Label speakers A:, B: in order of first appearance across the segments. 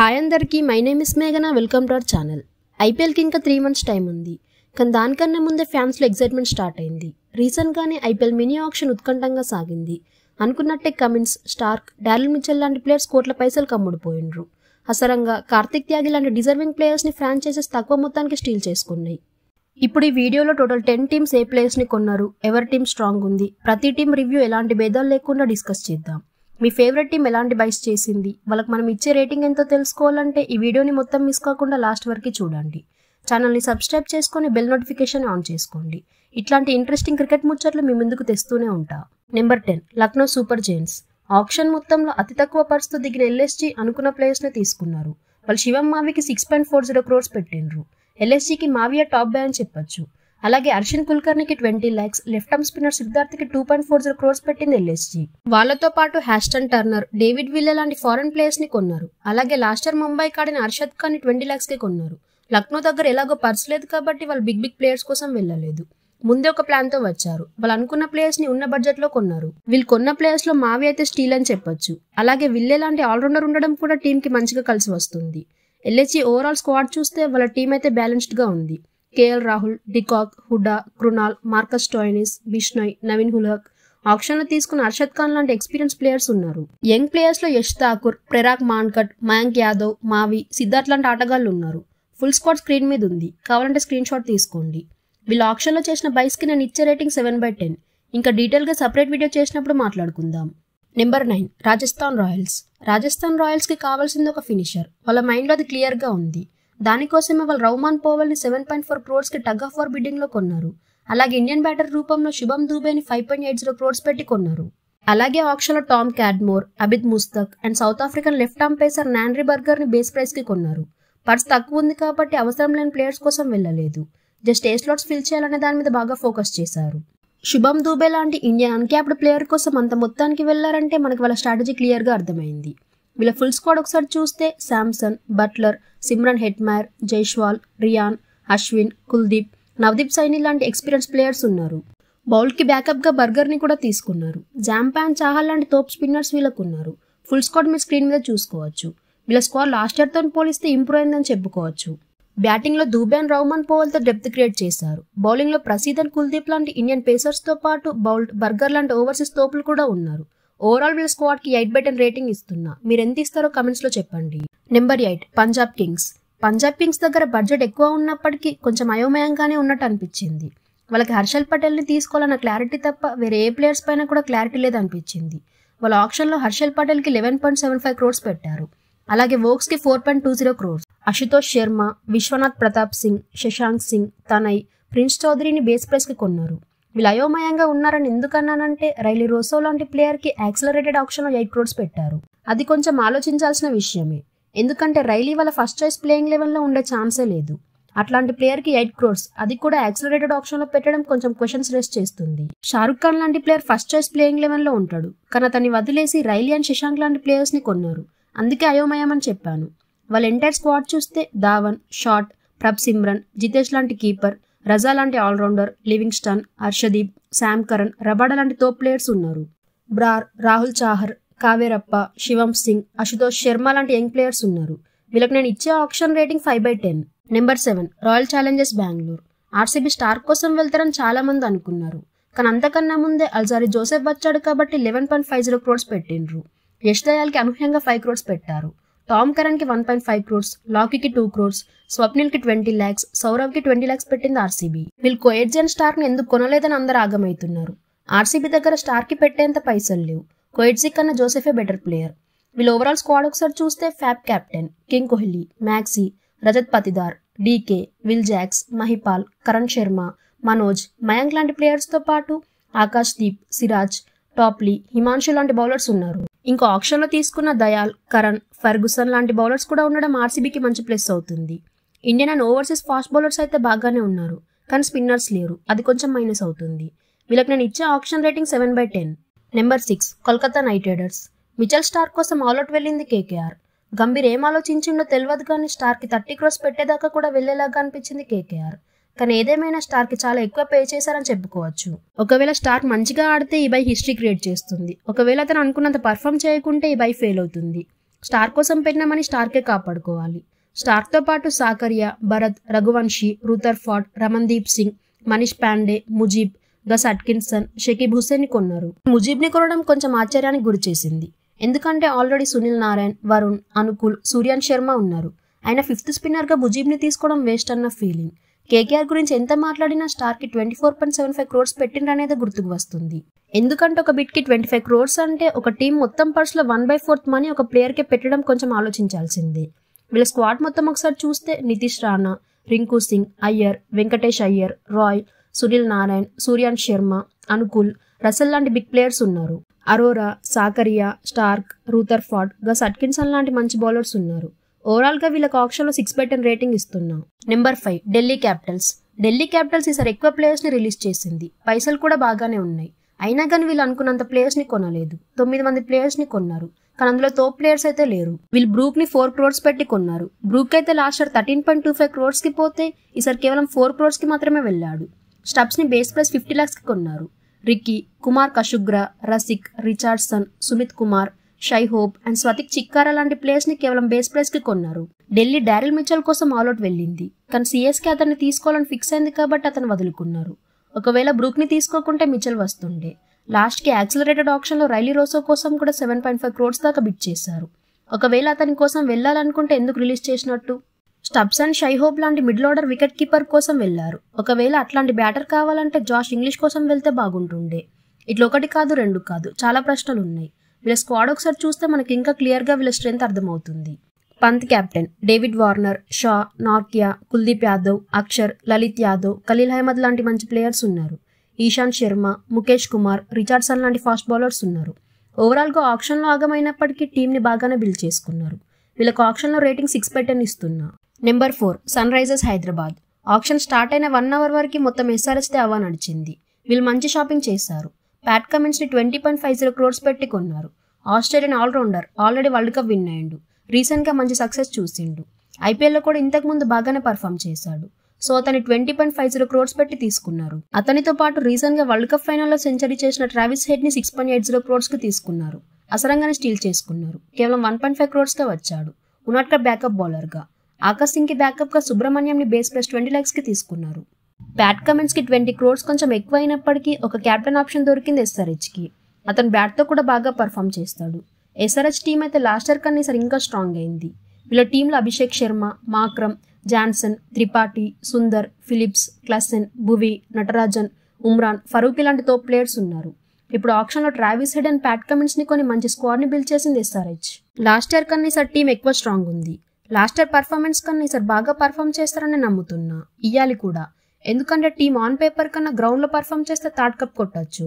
A: hi అందరికీ my name is మేఘనా welcome to our channel ఐపీఎల్కి ఇంకా త్రీ మంత్స్ టైం ఉంది కానీ దానికన్నా ముందే ఫ్యాన్స్లో ఎగ్జైట్మెంట్ స్టార్ట్ అయింది రీసెంట్గానే ఐపీఎల్ మినీ ఆప్షన్ ఉత్కంఠంగా సాగింది అనుకున్నట్టే కమిన్స్ స్టార్క్ డ్యారల్ మిచెల్ లాంటి ప్లేయర్స్ కోట్ల పైసలు కమ్ముడిపోయినరు అసరంగా కార్తిక్ త్యాగి లాంటి డిజర్వింగ్ ప్లేయర్స్ని ఫ్రాంచైజెస్ తక్కువ మొత్తానికి స్టీల్ చేసుకున్నాయి ఇప్పుడు ఈ వీడియోలో టోటల్ టెన్ టీమ్స్ ఏ ప్లేయర్స్ని కొన్నారు ఎవరి టీం స్ట్రాంగ్ ఉంది ప్రతి టీం రివ్యూ ఎలాంటి భేదాలు లేకుండా డిస్కస్ చేద్దాం మీ ఫేవరెట్ టీం ఎలాంటి బైస్ చేసింది వాళ్ళకి మనం ఇచ్చే రేటింగ్ ఎంతో తెలుసుకోవాలంటే ఈ వీడియోని మొత్తం మిస్ కాకుండా లాస్ట్ వరకు చూడండి ఛానల్ని సబ్స్క్రైబ్ చేసుకొని బెల్ నోటిఫికేషన్ ఆన్ చేసుకోండి ఇట్లాంటి ఇంట్రెస్టింగ్ క్రికెట్ ముచ్చట్లు మీ ముందుకు తెస్తూనే ఉంటా number ten Lucknow Super Giants auction మొత్తంలో అతి తక్కువ పరిస్థితి దిగిన ఎల్ఎస్జీ అనుకున్న ప్లేయర్స్ని తీసుకున్నారు వాళ్ళు శివం మావికి six point four zero crores పెట్టిండ్రు ఎల్ఎస్జీకి మావియా టాప్ బై అని చెప్పొచ్చు అలాగే అర్షిన్ కుల్కర్ణికి twenty lakhs left arm spinner సిద్ధార్థకి two point four zero crores పెట్టింది ఎల్ఎస్జీ వాళ్ళతో పాటు హ్యాస్టన్ టర్నర్ డేవిడ్ విల్లే లాంటి ఫారెన్ ప్లేయర్స్ ని కొన్నారు అలాగే లాస్ట్ ఇయర్ ముంబై కాడిన అర్షద్ ఖాన్ ని ట్వంటీ ల్యాక్స్ కి కొన్నారు లక్నో దగ్గర ఎలాగో పర్స్ లేదు కాబట్టి వాళ్ళు బిగ్ బిగ్ ప్లేయర్స్ కోసం వెళ్ళలేదు ముందే ఒక ప్లాన్ తో వచ్చారు వాళ్ళు అనుకున్న ప్లేయర్స్ ని ఉన్న బడ్జెట్ లో కొన్నారు వీళ్ళు కొన్న ప్లేయర్స్ లో మావి అయితే స్టీల్ అని చెప్పొచ్చు అలాగే విల్లే లాంటి ఆల్రౌండర్ ఉండడం కూడా టీం కి మంచిగా కలిసి వస్తుంది ఎల్హెచ్ఈ ఓవరాల్ స్క్వాడ్ చూస్తే వాళ్ళ టీం అయితే బ్యాలెన్స్డ్ గా ఉంది KL Rahul de Kock Hooda Krunal Marcus Stoinis Bishnoi Naveen ul Haq ఆప్షన్లో తీసుకున్న అర్షద్ ఖాన్ లాంటి ఎక్స్పీరియన్స్ ప్లేయర్స్ ఉన్నారు యంగ్ ప్లేయర్స్లో యష్ ఠాకూర్ ప్రెరాక్ మాన్కట్ మయాంక్ యాదవ్ మావి సిద్ధార్థ్ లాంటి ఆటగాళ్లు ఉన్నారు ఫుల్ స్క్వాడ్ స్క్రీన్ మీద ఉంది కావాలంటే స్క్రీన్ షాట్ తీసుకోండి వీళ్ళు లో చేసిన బైస్కి నేను ఇచ్చే రేటింగ్ సెవెన్ బై టెన్ ఇంకా డీటెయిల్గా సపరేట్ వీడియో చేసినప్పుడు మాట్లాడుకుందాం number nine Rajasthan Royals Rajasthan రాయల్స్కి కావాల్సింది ఒక ఫినిషర్ వాళ్ళ మైండ్లో అది క్లియర్గా ఉంది దానికోసమే వాళ్ళు రౌమాన్ పోవల్ని సెవెన్ పాయింట్ ఫోర్ క్రోడ్స్కి టగ్ ఆఫ్ వార్ బిడ్డింగ్లో కొన్నారు అలాగే ఇండియన్ బ్యాటర్ రూపంలో శుభం దూబేని five point eight zero crores పెట్టి కొన్నారు అలాగే ఆక్షన్లో Tom Cadmore Abid Mushtaq and South African left arm pacer Nandre బర్గర్ని బేస్ ప్రైస్కి కొన్నారు పర్స్ తక్కువ ఉంది కాబట్టి అవసరం లేని ప్లేయర్స్ కోసం వెళ్ళలేదు జస్ట్ ఏ స్లాట్స్ ఫిల్ చేయాలనే దాని మీద బాగా ఫోకస్ చేశారు శుభం దూబే లాంటి ఇండియన్ అన్క్యాప్డ్ ప్లేయర్ కోసం అంత మొత్తానికి వెళ్ళారంటే మనకు వాళ్ళ స్ట్రాటజీ క్లియర్గా అర్థమైంది వీళ్ళ ఫుల్ స్క్వాడ్ ఒకసారి చూస్తే శాంసన్ బట్లర్ సిమ్రన్ హెట్మైర్ జైష్వాల్ రియాన్ అశ్విన్ కుల్దీప్ నవదీప్ సైని లాంటి ఎక్స్పీరియన్స్ ప్లేయర్స్ ఉన్నారు బౌల్కి బ్యాకప్గా బర్గర్ని కూడా తీసుకున్నారు జాంపాన్ చాహల్ లాంటి తోప్ స్పిన్నర్స్ వీళ్ళకు ఉన్నారు ఫుల్ స్క్వాడ్ మీరు స్క్రీన్ మీద చూసుకోవచ్చు వీళ్ళ స్క్వాడ్ లాస్ట్ ఇయర్తో పోలిస్తే ఇంప్రూవ్ అయిందని చెప్పుకోవచ్చు బ్యాటింగ్లో దూబేన్ రౌమన్ పోవల్తో డెప్త్ క్రియేట్ చేశారు బౌలింగ్లో ప్రసీదన్ కుల్దీప్ లాంటి ఇండియన్ పేసర్స్తో పాటు బౌల్ బర్గర్ లాంటి ఓవర్సీస్ తోపులు కూడా ఉన్నారు ఓవరాల్ వీళ్ళ స్క్వాడ్ కి ఎయిట్ బెటర్ రేటింగ్ ఇస్తున్నా మీరు ఎంత ఇస్తారో కమెంట్స్ లో చెప్పండి number eight Punjab Kings Punjab Kings దగ్గర బడ్జెట్ ఎక్కువ ఉన్నప్పటికీ కొంచెం అయోమయంగానే ఉన్నట్టు అనిపించింది వాళ్ళకి హర్షల్ పటేల్ని తీసుకోవాలన్న క్లారిటీ తప్ప వేరే ఏ ప్లేయర్స్ పైన కూడా క్లారిటీ లేదనిపించింది వాళ్ళ లో హర్షల్ పటేల్ కి eleven point seven five crores పెట్టారు అలాగే వోక్స్కి four point two zero crores Ashutosh Sharma Vishwanath Pratap Singh Shashank Singh Tanay Prince చౌదరిని బేస్ కి కొన్నారు విలయోమయంగా ఉన్నారని ఎందుకన్నానంటే రైలి రోసో లాంటి ప్లేయర్కి యాక్సలరేటెడ్ ఆప్షన్లో ఎయిట్ క్రోడ్స్ పెట్టారు అది కొంచెం ఆలోచించాల్సిన విషయమే ఎందుకంటే రైలీ వాళ్ళ ఫస్ట్ చాయిస్ ప్లేయింగ్ లెవెన్లో ఉండే ఛాన్సే లేదు అట్లాంటి ప్లేయర్కి ఎయిట్ క్రోర్స్ అది కూడా యాక్సలరేటెడ్ ఆప్షన్లో పెట్టడం కొంచెం క్వశ్చన్స్ రేస్ చేస్తుంది షారుఖ్ ఖాన్ లాంటి ప్లేయర్ ఫస్ట్ చాయిస్ ప్లేయింగ్ లెవెన్లో ఉంటాడు కానీ అతన్ని వదిలేసి రైలీ అండ్ శశాంక్ లాంటి ప్లేయర్స్ని కొన్నారు అందుకే అయోమయం అని చెప్పాను వాళ్ళ ఎంటైర్ స్క్వాడ్ చూస్తే ధావన్ షార్ట్ ప్రభ్ సిమ్రన్ జితేష్ లాంటి కీపర్ రజా లాంటి all-rounder Livingstone Harshdeep Sam Curran Rabada లాంటి తో ప్లేయర్స్ ఉన్నారు బ్రార్ రాహుల్ చాహర్ కావేరప్ప శివం సింగ్ అశుతోష్ శర్మ లాంటి యంగ్ ప్లేయర్స్ ఉన్నారు వీళ్ళకి నేను ఇచ్చే option rating five by ten number seven Royal Challengers Bengaluru RCB star కోసం వెళ్తారని చాలా మంది అనుకున్నారు కానీ అంతకన్నా ముందే అల్జారి జోసెఫ్ వచ్చాడు కాబట్టి eleven point five zero crores పెట్టిండ్రు యష్ దయాల్కి అనూహ్యంగా ఫైవ్ క్రోడ్స్ పెట్టారు టామ్ కరణ్కి వన్ పాయింట్ ఫైవ్ క్రోర్స్ లాకీకి టూ క్రోర్స్ స్వప్నిల్కి ట్వంటీ ల్యాక్స్ సౌరవ్కి ట్వంటీ ల్యాక్స్ పెట్టింది ఆర్సీబీ వీళ్ళు కోయడ్జన్ ని ఎందుకు కొనలేదని అందరు ఆగమవుతున్నారు ఆర్సీబీ దగ్గర స్టార్ కి పెట్టేంత పైసలు లేవు కోయడ్జీ కన్నా జోసెఫే బెటర్ ప్లేయర్ వీళ్ళు ఓవరాల్ స్క్వాడ్ ఒకసారి చూస్తే Faf captain King Kohli Maxi Rajat Patidar DK Will Jacks Mahipal Karn Sharma Manoj Mayank లాంటి ప్లేయర్స్తో పాటు ఆకాష్ దీప్ సిరాజ్ టాప్లీ హిమాన్షు లాంటి బౌలర్స్ ఉన్నారు ఇంకో ఆప్షన్లో తీసుకున్న దయాల్ కరణ్ ఫర్గుసన్ లాంటి బౌలర్స్ కూడా ఉండడం ఆర్సీబీకి మంచి ప్లస్ అవుతుంది Indian and overseas fast bowlers అయితే బాగానే ఉన్నారు కానీ స్పిన్నర్స్ లేరు అది కొంచెం మైనస్ అవుతుంది వీళ్ళకి నేను ఇచ్చే option rating seven by ten number six Kolkata Knight Riders Mitchell Starc కోసం ఆల్అౌట్ వెళ్ళింది కేకేఆర్ గంభీర్ ఏం ఆలోచించిందో తెలియదు కానీ స్టార్కి థర్టీ క్రోస్ పెట్టేదాకా కూడా వెళ్ళేలాగా అనిపించింది కేకేఆర్ కానీ ఏదేమైనా స్టార్కి చాలా ఎక్కువ పే చేశారని చెప్పుకోవచ్చు ఒకవేళ స్టార్ మంచిగా ఆడితే ఈ బై హిస్టరీ క్రియేట్ చేస్తుంది ఒకవేళ అతను అనుకున్నంత పర్ఫామ్ చేయకుంటే ఈ బై ఫెయిల్ అవుతుంది స్టార్ కోసం పెట్టినామని స్టార్కే కాపాడుకోవాలి స్టార్క్తో పాటు Sakariya Bharat Raghuvanshi Rutherford Ramandeep Singh Manish Pandey Mujeeb Gus Atkinson Shakib ని కొన్నారు ముజీబ్ని కొనడం కొంచెం ఆశ్చర్యానికి చేసింది ఎందుకంటే already Sunil Narine Varun Anukul సూర్యాన్ శర్మ ఉన్నారు ఆయన ఫిఫ్త్ స్పిన్నర్గా ముజీబ్ని తీసుకోవడం వేస్ట్ అన్న ఫీలింగ్ కేకేఆర్ గురించి ఎంత మాట్లాడినా స్టార్కి twenty four point seven five crores పెట్టిండ్రనేది గుర్తుకు వస్తుంది ఎందుకంటే ఒక బిట్ కి ట్వంటీ ఫైవ్ క్రోర్స్ అంటే ఒక టీం మొత్తం పర్స్లో వన్ బై ఫోర్త్ మనీ ఒక ప్లేయర్కే పెట్టడం కొంచెం ఆలోచించాల్సింది వీళ్ళ స్క్వాడ్ మొత్తం ఒకసారి చూస్తే Nitish Rana Rinku Singh Iyer Venkatesh Iyer Roy Sunil Narine సూర్యాన్ శర్మ అనుకుల్ రసల్ లాంటి బిగ్ ప్లేయర్స్ ఉన్నారు అరోరా సాకరియా స్టార్క్ రూతర్ఫార్డ్ గా సట్కిన్సన్ లాంటి మంచి బౌలర్స్ ఉన్నారు ఓవరాల్గా వీళ్ళకి ఆప్షన్లో సిక్స్ బై టెన్ రేటింగ్ ఇస్తున్నాం number five Delhi Capitals Delhi Capitals ఈసారి ఎక్కువ ప్లేయర్స్ని రిలీజ్ చేసింది పైసలు కూడా బాగానే ఉన్నాయి అయినా కానీ వీళ్ళు అనుకున్నంత ప్లేయర్స్ని కొనలేదు తొమ్మిది మంది ప్లేయర్స్ని కొన్నారు కానీ అందులో తో ప్లేయర్స్ అయితే లేరు వీళ్ళు బ్రూక్ ని ఫోర్ క్రోర్స్ పెట్టి కొన్నారు బ్రూక్ అయితే last year thirteen point two five crores కి పోతే ఈసారి కేవలం ఫోర్ క్రోర్స్ కి మాత్రమే వెళ్ళాడు స్టబ్స్ ని బేస్ ప్లస్ ఫిఫ్టీ లాక్స్ కి కొన్నారు Ricky Kumar Kushagra Rasikh Richardson Sumit Kumar Shai Hope and Swastik Chikara లాంటి ప్లేస్ ని కేవలం బేస్ ప్రైస్ కి కొన్నారు ఢిల్లీ డారిల్ మిచల్ కోసం ఆల్ అవుట్ వెళ్ళింది కానీ సీఎస్కే అతన్ని తీసుకోవాలని ఫిక్స్ అయింది కాబట్టి అతను వదులుకున్నారు ఒకవేళ బ్రూక్ ని తీసుకోకుంటే మిచల్ వస్తుండే లాస్ట్ కి యాక్సిలరేటెడ్ ఆప్షన్ లో రైలీ రోసో కోసం కూడా సెవెన్ పాయింట్ ఫైవ్ క్రోడ్స్ దాకా బిట్ చేశారు ఒకవేళ అతని కోసం వెళ్ళాలనుకుంటే ఎందుకు రిలీజ్ చేసినట్టు స్టబ్స్ అండ్ షైహోప్ లాంటి మిడిల్ ఆర్డర్ వికెట్ కీపర్ కోసం వెళ్లారు ఒకవేళ అట్లాంటి బ్యాటర్ కావాలంటే జాష్ ఇంగ్లీష్ కోసం వెళ్తే బాగుంటుండే ఇట్లా ఒకటి కాదు రెండు కాదు చాలా ప్రశ్నలు ఉన్నాయి వీళ్ళ స్క్వాడ్ ఒకసారి చూస్తే మనకి ఇంకా క్లియర్గా వీళ్ళ స్ట్రెంత్ అర్థమవుతుంది Pant captain David Warner Shaw Nortje Kuldeep Yadav Axar Lalit Yadav Khaleel Ahmed లాంటి మంచి ప్లేయర్స్ ఉన్నారు ఈశాంత్ శర్మ ముఖేష్ కుమార్ రిచార్డ్సన్ లాంటి ఫాస్ట్ బౌలర్స్ ఉన్నారు ఓవరాల్గా ఆప్షన్లో ఆగమైనప్పటికీ టీంని బాగానే బిల్డ్ చేసుకున్నారు వీళ్ళకు ఆప్షన్లో రేటింగ్ సిక్స్ పెట్టని ఇస్తున్నా number four Sunrisers Hyderabad option start అయిన వన్ అవర్ వరకు మొత్తం ఎస్ఆర్ఎస్ దే అవా నడిచింది వీళ్ళు మంచి షాపింగ్ చేశారు ప్యాట్ ని twenty point five zero crores పెట్టి కొన్నారు Australian all-rounder already World Cup win అయ్యిండు రీసెంట్గా మంచి సక్సెస్ చూసిండు ఐపీఎల్లో కూడా ఇంతకుముందు బాగానే పర్ఫామ్ చేశాడు సో అతని twenty point five zero crores పెట్టి తీసుకున్నారు అతనితో పాటు గా వరల్డ్ కప్ ఫైనల్లో సెంచరీ చేసిన ట్రావిస్ హెడ్ని సిక్స్ పాయింట్ ఎయిట్ జీరో క్రోర్స్కి తీసుకున్నారు అసరంగానే స్టీల్ చేసుకున్నారు కేవలం వన్ పాయింట్ ఫైవ్ గా వచ్చాడు ఉనాట్క బ్యాకప్ బౌలర్గా ఆకాశ్ గా బ్యాకప్గా ని బేస్ ప్లస్ ట్వంటీ కి తీసుకున్నారు బ్యాట్ కి ట్వంటీ క్రోర్స్ కొంచెం ఎక్కువ అయినప్పటికీ ఒక క్యాప్టెన్ ఆప్షన్ దొరికింది కి అతను బ్యాట్తో కూడా బాగా పర్ఫామ్ చేస్తాడు ఎస్ఆర్హెచ్ టీం అయితే లాస్ట్ ఇయర్ కన్నా ఈసారి ఇంకా స్ట్రాంగ్ అయింది వీళ్ళ టీంలో Abhishek Sharma Markram Jansen Tripathi Sundar Phillips Klaasen Bhuvi Natarajan Umran Farooq ఇలాంటి తో ప్లేయర్స్ ఉన్నారు ఇప్పుడు ఆప్షన్లో Travis Head and Pat Cummins ని కొన్ని మంచి స్క్వాడ్ని బిల్డ్ చేసింది ఎస్ఆర్హెచ్ లాస్ట్ ఇయర్ కన్నా సార్ టీం ఎక్కువ స్ట్రాంగ్ ఉంది లాస్ట్ ఇయర్ పర్ఫార్మెన్స్ కన్నా సార్ బాగా పర్ఫామ్ చేస్తారని నమ్ముతున్నా ఇయ్యాలి కూడా ఎందుకంటే టీం ఆన్ పేపర్ కన్నా గ్రౌండ్లో పర్ఫామ్ చేస్తే థర్డ్ కప్ కొట్టచ్చు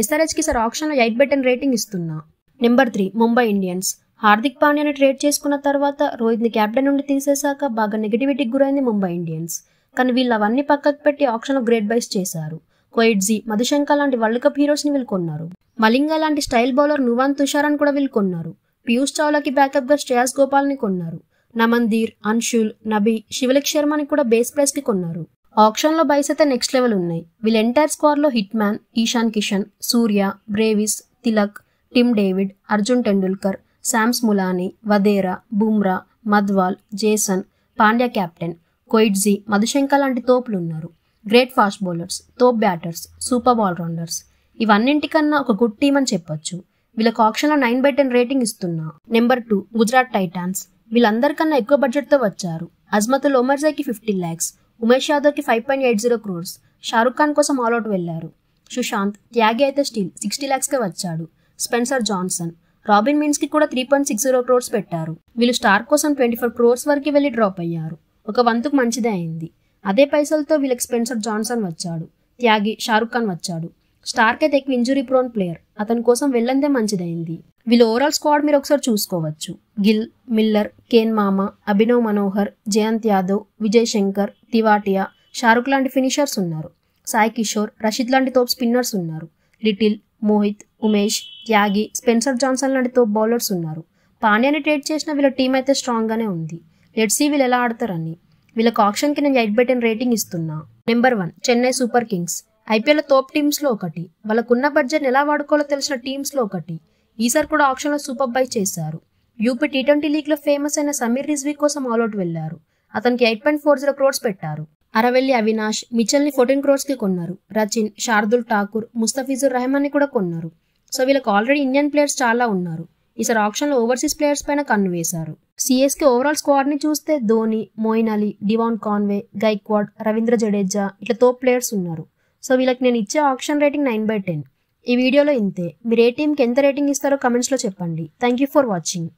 A: ఎస్ఆర్హెచ్కి సార్ ఆప్షన్లో ఎయిట్ బెటన్ రేటింగ్ ఇస్తున్నా number three Mumbai Indians Hardik పాండ్యాని ట్రేడ్ చేసుకున్న తర్వాత రోహిత్ని క్యాప్టెన్ నుండి తీసేశాక బాగా నెగిటివిటీకి గురైంది ముంబై ఇండియన్స్ కానీ వీళ్ళు అవన్నీ పక్కకు పెట్టి ఆప్షన్లో గ్రేట్ బైస్ చేశారు కోయిడ్జీ మధుశంకర్ లాంటి వరల్డ్ కప్ హీరోస్ని వీళ్ళు కొన్నారు మలింగ లాంటి స్టైల్ బౌలర్ నువాన్ అని కూడా వీళ్ళు కొన్నారు పీయూష్ చావ్లాకి బ్యాకప్గా శ్రేయాస్ గోపాల్ని కొన్నారు నమందీర్ అన్షుల్ నబీ శివలిక్ శర్మని కూడా బేస్ ప్రైస్కి కొన్నారు ఆక్షన్లో బైస్ అయితే నెక్స్ట్ లెవెల్ ఉన్నాయి వీళ్ళ ఎంటైర్ స్క్వాడ్లో hit man Ishan Kishan Surya Brevis Tilak Tim David Arjun Tendulkar Sams Mulani Wadhera Bumrah Madhwal Jason Pandya captain Coetzee Madushanka లాంటి తోపులు ఉన్నారు గ్రేట్ ఫాస్ట్ బౌలర్స్ తోప్ బ్యాటర్స్ సూపర్ ఆల్రౌండర్స్ ఇవన్నింటికన్నా ఒక గుడ్ టీమ్ అని చెప్పొచ్చు వీళ్ళకి ఆక్షన్లో నైన్ బై టెన్ రేటింగ్ ఇస్తున్నా నెంబర్ టూ గుజరాత్ టైటాన్స్ వీళ్ళందరికన్నా ఎక్కువ బడ్జెట్తో వచ్చారు Azmatullah Omarzai fifty lakhs Umesh యాదవ్కి five point eight zero crores Shahrukh Khan కోసం అవుట్ వెళ్లారు సుశాంత్ త్యాగి అయితే స్టీల్ సిక్స్టీ ల్యాక్స్కే వచ్చాడు స్పెన్సర్ జాన్సన్ రాబిన్ మిన్స్ కి కూడా three point six zero crores పెట్టారు వీళ్ళు స్టార్ కోసం ట్వంటీ ఫోర్ క్రోర్స్ వరకు వెళ్ళి డ్రాప్ అయ్యారు ఒక వంతుకు మంచిదే అయింది అదే పైసలతో వీళ్ళకి స్పెన్సర్ జాన్సన్ వచ్చాడు త్యాగి షారుఖ్ ఖాన్ వచ్చాడు స్టార్క్ అయితే ఎక్కువ ఇంజురీ ప్రోన్ ప్లేయర్ అతని కోసం వెళ్ళందే మంచిదైంది వీళ్ళు ఓవరాల్ స్క్వాడ్ మీరు ఒకసారి చూసుకోవచ్చు గిల్ మిల్లర్ కేన్ మామ అభినవ్ మనోహర్ జయంత్ యాదవ్ విజయ్ శంకర్ తివాటియా షారుక్ లాంటి ఫినిషర్స్ ఉన్నారు సాయి కిషోర్ రషీద్ లాంటి తోప్ స్పిన్నర్స్ ఉన్నారు Little Mohit Umesh Tyagi Spencer Johnson లాంటి తోప్ బౌలర్స్ ఉన్నారు పాండ్యాని ట్రేడ్ చేసిన వీళ్ళ టీం అయితే స్ట్రాంగ్గానే ఉంది లెట్సీ వీళ్ళు ఎలా ఆడతారని వీళ్ళకి ఆప్షన్కి నేను ఎయిట్ బై టెన్ రేటింగ్ ఇస్తున్నా number one Chennai Super Kings IPL తోప్ టీమ్స్లో ఒకటి వాళ్ళకున్న బడ్జెట్ ఎలా వాడుకోవాలో తెలిసిన టీమ్స్లో ఒకటి ఈసారి కూడా ఆప్షన్లో సూపర్ బై చేశారు యూపీ టీ ట్వంటీ లీగ్లో ఫేమస్ అయిన సమీర్ రిజ్వీ కోసం ఆల్అౌట్ వెళ్లారు అతనికి eight point four zero crores పెట్టారు అరవెల్లి అవినాష్ మిచల్ని ఫోర్టీన్ క్రోడ్స్కి కొన్నారు రచిన్ శార్దుల్ ఠాకూర్ ముస్తఫిజుర్ ని కూడా కొన్నారు సో వీళ్ళకి ఆల్రెడీ ఇండియన్ ప్లేయర్స్ చాలా ఉన్నారు ఈసారి ఆప్షన్లో ఓవర్సీస్ ప్లేయర్స్ పైన కన్ను వేశారు సిఎస్కే ఓవరాల్ స్క్వాడ్ని చూస్తే ధోని మోయిన్ అలీ డివాన్ కాన్వే గైక్వాడ్ రవీంద్ర జడేజా ఇట్లా తోప్ ప్లేయర్స్ ఉన్నారు సో వీళ్ళకి నేను ఇచ్చే option rating nine by ten ఈ వీడియోలో ఇంతే మీరు ఏ టీంకి ఎంత రేటింగ్ ఇస్తారో కమెంట్స్లో చెప్పండి థ్యాంక్ యూ ఫర్ వాచింగ్